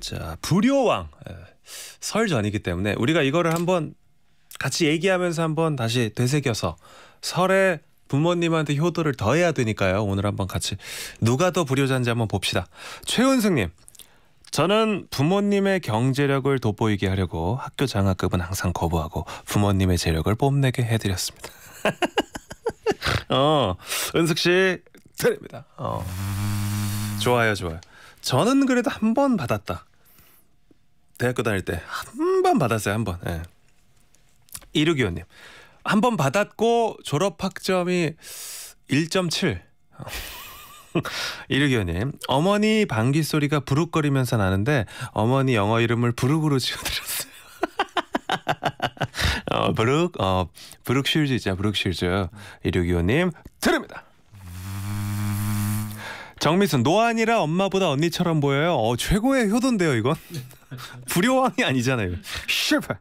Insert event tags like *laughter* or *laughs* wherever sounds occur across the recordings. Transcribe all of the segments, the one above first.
자 불효왕 예, 설 전이기 때문에 우리가 이거를 한번 같이 얘기하면서 한번 다시 되새겨서 설에 부모님한테 효도를 더해야 되니까요. 오늘 한번 같이 누가 더 불효자인지 한번 봅시다. 최은승님. 저는 부모님의 경제력을 돋보이게 하려고 학교 장학금은 항상 거부하고 부모님의 재력을 뽐내게 해드렸습니다. *laughs* 어, 은숙 씨 드립니다. 어. 좋아요, 좋아요. 저는 그래도 한 번 받았다. 대학교 다닐 때한 번 받았어요. 한 번. 예. 2 6기5님한 번 받았고 졸업 학점이 1.7. 2 6기5님 어머니 방귀 소리가 부룩거리면서 나는데 어머니 영어 이름을 부룩으로 지어드렸어요. *laughs* 어, 부룩 어, 부룩 쉴즈 있죠, 부룩 쉴즈. 2 6기5님들립니다 정미순 노안이라 엄마보다 언니처럼 보여요. 어, 최고의 효도인데요, 이건. *laughs* 불효왕이 아니잖아요. 실패.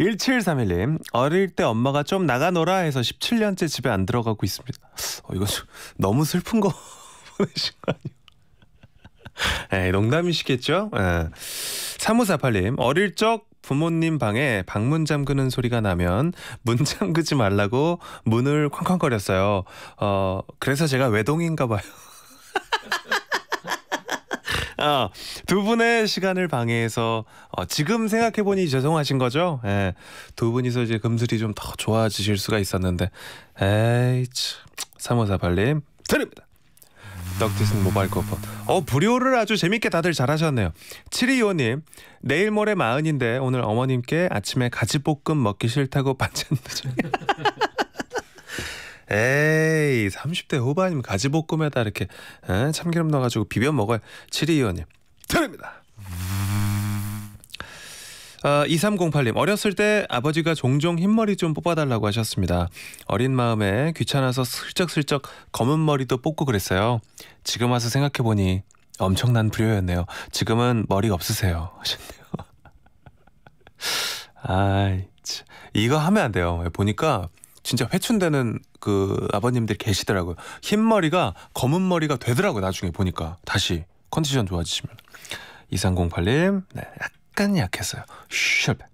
1731님 어릴 때 엄마가 좀 나가 놀아 해서 17년째 집에 안 들어가고 있습니다. 어, 이거 좀 너무 슬픈 거 *laughs* 보내신 거 아니에요? 에 예, 농담이시겠죠? 에. 예. 3548님 어릴 적 부모님 방에 방문 잠그는 소리가 나면 문 잠그지 말라고 문을 쾅쾅거렸어요. 어 그래서 제가 외동인가 봐요. 어, 두 분의 시간을 방해해서 어, 지금 생각해 보니 죄송하신 거죠? 예, 두 분이서 이제 금슬이 좀 더 좋아지실 수가 있었는데, 에이 참. 3548님 드립니다. 덕티슨 모바일 쿠폰. 어 불효를 아주 재밌게 다들 잘하셨네요. 7 2 5님 내일 모레 마흔인데 오늘 어머님께 아침에 가지볶음 먹기 싫다고 반찬 드죠. *laughs* 에이 30대 후반이면 가지볶음에다 이렇게 에? 참기름 넣어가지고 비벼 먹어요 72의원님 드립니다. 아, 2308님 어렸을 때 아버지가 종종 흰머리 좀 뽑아달라고 하셨습니다. 어린 마음에 귀찮아서 슬쩍슬쩍 검은 머리도 뽑고 그랬어요. 지금 와서 생각해보니 엄청난 불효였네요. 지금은 머리 없으세요 *laughs* 하셨네요. 아, 이 이거 하면 안 돼요. 보니까 진짜 회춘되는 그 아버님들 계시더라고요. 흰 머리가 검은 머리가 되더라고요. 나중에 보니까 다시 컨디션 좋아지시면 2308님 네, 약간 약했어요. 쉴백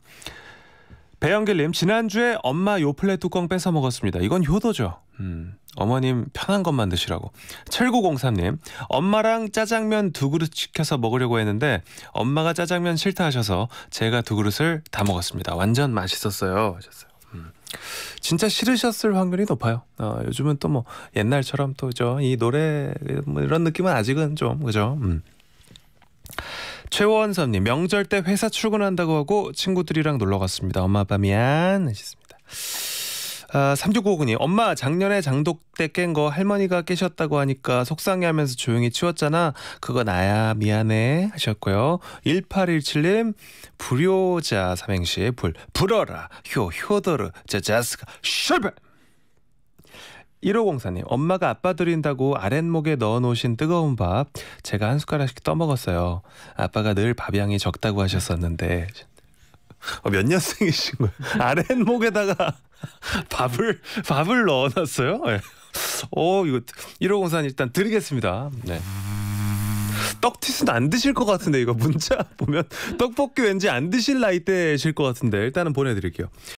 배영길님 지난주에 엄마 요플레 뚜껑 뺏어 먹었습니다. 이건 효도죠. 음, 어머님 편한 것만 드시라고. 7903님 엄마랑 짜장면 두 그릇 시켜서 먹으려고 했는데 엄마가 짜장면 싫다 하셔서 제가 두 그릇을 다 먹었습니다. 완전 맛있었어요. 하셨어요. 진짜 싫으셨을 확률이 높아요. 어, 요즘은 또 뭐 옛날처럼 또저이 노래 뭐 이런 느낌은 아직은 좀 그죠. 음. 최원선님 명절 때 회사 출근한다고 하고 친구들이랑 놀러 갔습니다. 엄마 아빠 미안 하셨습니다. 아, 3659님, 엄마 작년에 장독대 깬 거 할머니가 깨셨다고 하니까 속상해 하면서 조용히 치웠잖아. 그거 나야, 미안해. 하셨고요. 1817님, 불효자 삼행시에 불, 불어라, 효, 효더르 자, 자스가, 셜벨! 1504님, 엄마가 아빠 드린다고 아랫목에 넣어 놓으신 뜨거운 밥, 제가 한 숟가락씩 떠먹었어요. 아빠가 늘 밥양이 적다고 하셨었는데, 어, 몇 년생이신 거예요? 아랫목에다가 *laughs* 밥을 밥을 넣어놨어요? 네. 어 이거 1호 공사는 일단 드리겠습니다. 네. 떡튀순 안 드실 것 같은데 이거 문자 *laughs* 보면 떡볶이 왠지 안 드실 나이대실 것 같은데 일단은 보내드릴게요.